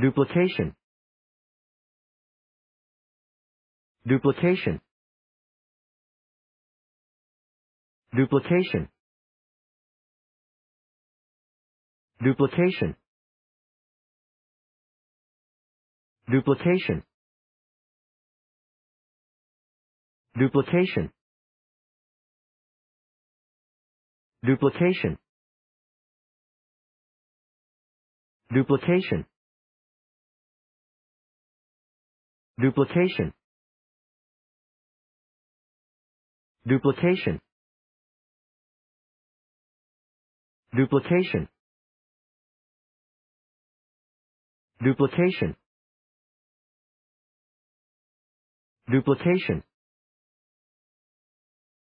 duplication duplication duplication duplication duplication duplication duplication duplication duplication duplication duplication duplication duplication